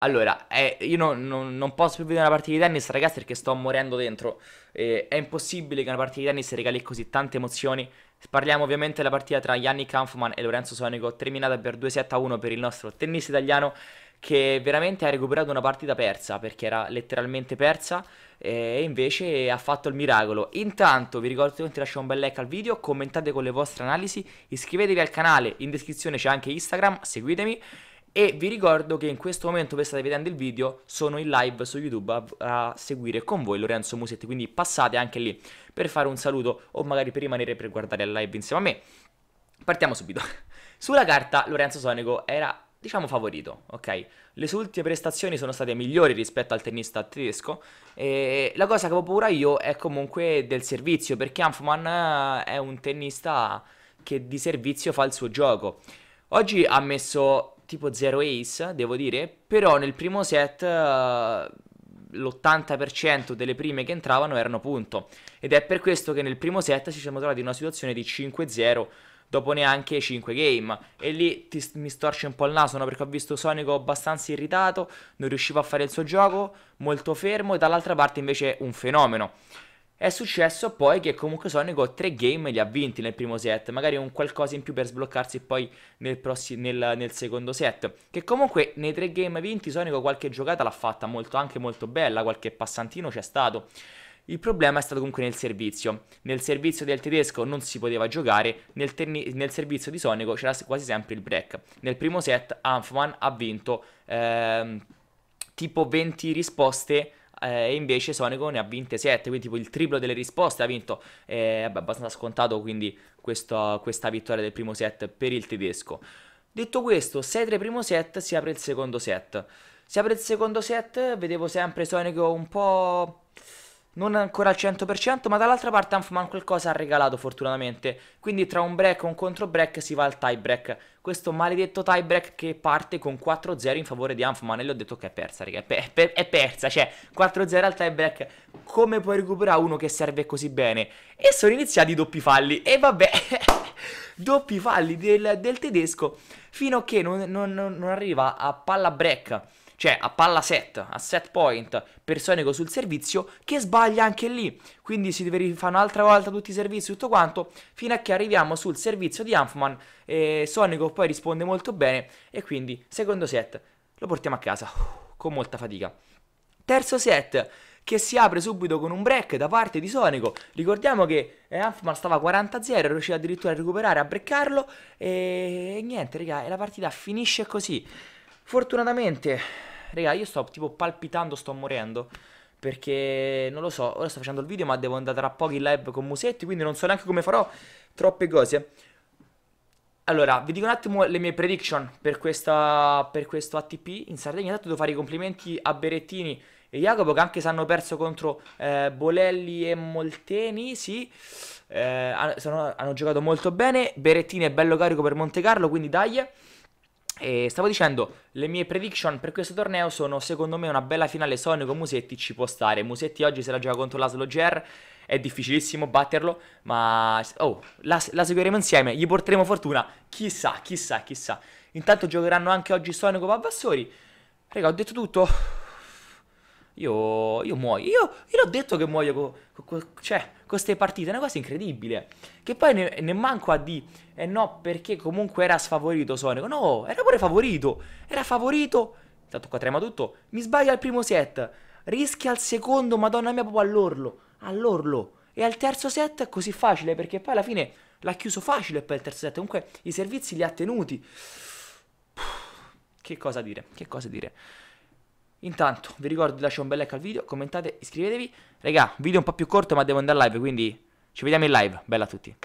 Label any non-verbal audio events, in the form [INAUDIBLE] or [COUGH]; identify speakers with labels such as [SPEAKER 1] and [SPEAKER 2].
[SPEAKER 1] Allora, eh, io non, non, non, posso più vedere una partita di tennis, ragazzi, perché sto morendo dentro. Eh, è impossibile che una partita di tennis regali così tante emozioni. Parliamo ovviamente della partita tra Yannick Kampfman e Lorenzo Sonico, terminata per 2-7-1 per il nostro tennis italiano, che veramente ha recuperato una partita persa, perché era letteralmente persa, e invece ha fatto il miracolo. Intanto vi ricordo di lasciare un bel like al video, commentate con le vostre analisi, iscrivetevi al canale, in descrizione c'è anche Instagram, seguitemi e vi ricordo che in questo momento dove state vedendo il video sono in live su YouTube a, a, seguire con voi Lorenzo Musetti, quindi passate anche lì per fare un saluto o magari per rimanere per guardare la live insieme a me. Partiamo subito. [LAUGHS] Sulla carta Lorenzo Sonico era diciamo favorito, ok? Le sue ultime prestazioni sono state migliori rispetto al tennista tedesco e la cosa che ho paura io è comunque del servizio perché Hanfman eh, è un tennista che di servizio fa il suo gioco. Oggi ha messo tipo 0 ace, devo dire, però nel primo set eh, l'80% delle prime che entravano erano punto ed è per questo che nel primo set ci siamo trovati in una situazione di 5-0 dopo neanche 5 game. E lì ti, mi storce un po' il naso, no? Perché ho visto Sonico abbastanza irritato, non riusciva a fare il suo gioco, molto fermo, e dall'altra parte invece un fenomeno. È successo poi che comunque Sonico tre game li ha vinti nel primo set, magari un qualcosa in più per sbloccarsi poi nel, prossi- nel, nel secondo set. Che comunque nei tre game vinti Sonico qualche giocata l'ha fatta molto, anche molto bella, qualche passantino c'è stato. Il problema è stato comunque nel servizio. Nel servizio del tedesco non si poteva giocare, nel, terni- nel servizio di Sonico c'era quasi sempre il break. Nel primo set Anfman ha vinto ehm, tipo 20 risposte eh, e invece Sonico ne ha vinte 7, quindi tipo il triplo delle risposte ha vinto, eh, è abbastanza scontato quindi questo, questa vittoria del primo set per il tedesco. Detto questo, 6-3 primo set, si apre il secondo set. Si apre il secondo set, vedevo sempre Sonico un po' non ancora al 100%, ma dall'altra parte Anfman qualcosa ha regalato fortunatamente. Quindi tra un break e un contro break si va al tie break. Questo maledetto tie break che parte con 4-0 in favore di Anfman. e gli ho detto che è persa, raga, è, pe- pe- è persa, cioè 4-0 al tie break. Come puoi recuperare uno che serve così bene? E sono iniziati i doppi falli e vabbè, [LAUGHS] doppi falli del, del, tedesco fino a che non, non, non arriva a palla break cioè a palla set, a set point per Sonico sul servizio che sbaglia anche lì. Quindi si deve rifare un'altra volta tutti i servizi, tutto quanto, fino a che arriviamo sul servizio di Hanfman. E Sonico poi risponde molto bene e quindi secondo set lo portiamo a casa uh, con molta fatica. Terzo set che si apre subito con un break da parte di Sonico. Ricordiamo che Hanfman eh, stava 40-0, riuscito addirittura a recuperare, a breccarlo e, e niente, raga, e la partita finisce così. Fortunatamente Raga, io sto tipo palpitando, sto morendo. Perché non lo so, ora sto facendo il video, ma devo andare tra pochi in live con Musetti, quindi non so neanche come farò troppe cose. Allora, vi dico un attimo le mie prediction per, questa, per questo ATP. In Sardegna intanto devo fare i complimenti a Berettini e Jacopo che anche se hanno perso contro eh, Bolelli e Molteni, sì, eh, hanno, sono, hanno, giocato molto bene. Berettini è bello carico per Monte Carlo, quindi dai. E stavo dicendo, le mie prediction per questo torneo sono secondo me una bella finale Sonico Musetti ci può stare. Musetti oggi se la gioca contro l'Aslo Ger, è difficilissimo batterlo, ma oh, la, la, seguiremo insieme, gli porteremo fortuna, chissà, chissà, chissà. Intanto giocheranno anche oggi Sonico Pavassori. Raga, ho detto tutto io, io muoio. Io, io l'ho detto che muoio co, co, cioè, con queste partite, è una cosa incredibile. Che poi ne, ne manco a di, eh no, perché comunque era sfavorito Sonic. No, era pure favorito, era favorito. Intanto qua trema tutto, mi sbaglio al primo set, rischia al secondo, madonna mia, proprio all'orlo, all'orlo. E al terzo set è così facile, perché poi alla fine l'ha chiuso facile poi il terzo set, comunque i servizi li ha tenuti. Che cosa dire, che cosa dire. Intanto vi ricordo di lasciare un bel like al video, commentate, iscrivetevi. Raga, video un po' più corto ma devo andare live, quindi ci vediamo in live. Bella a tutti.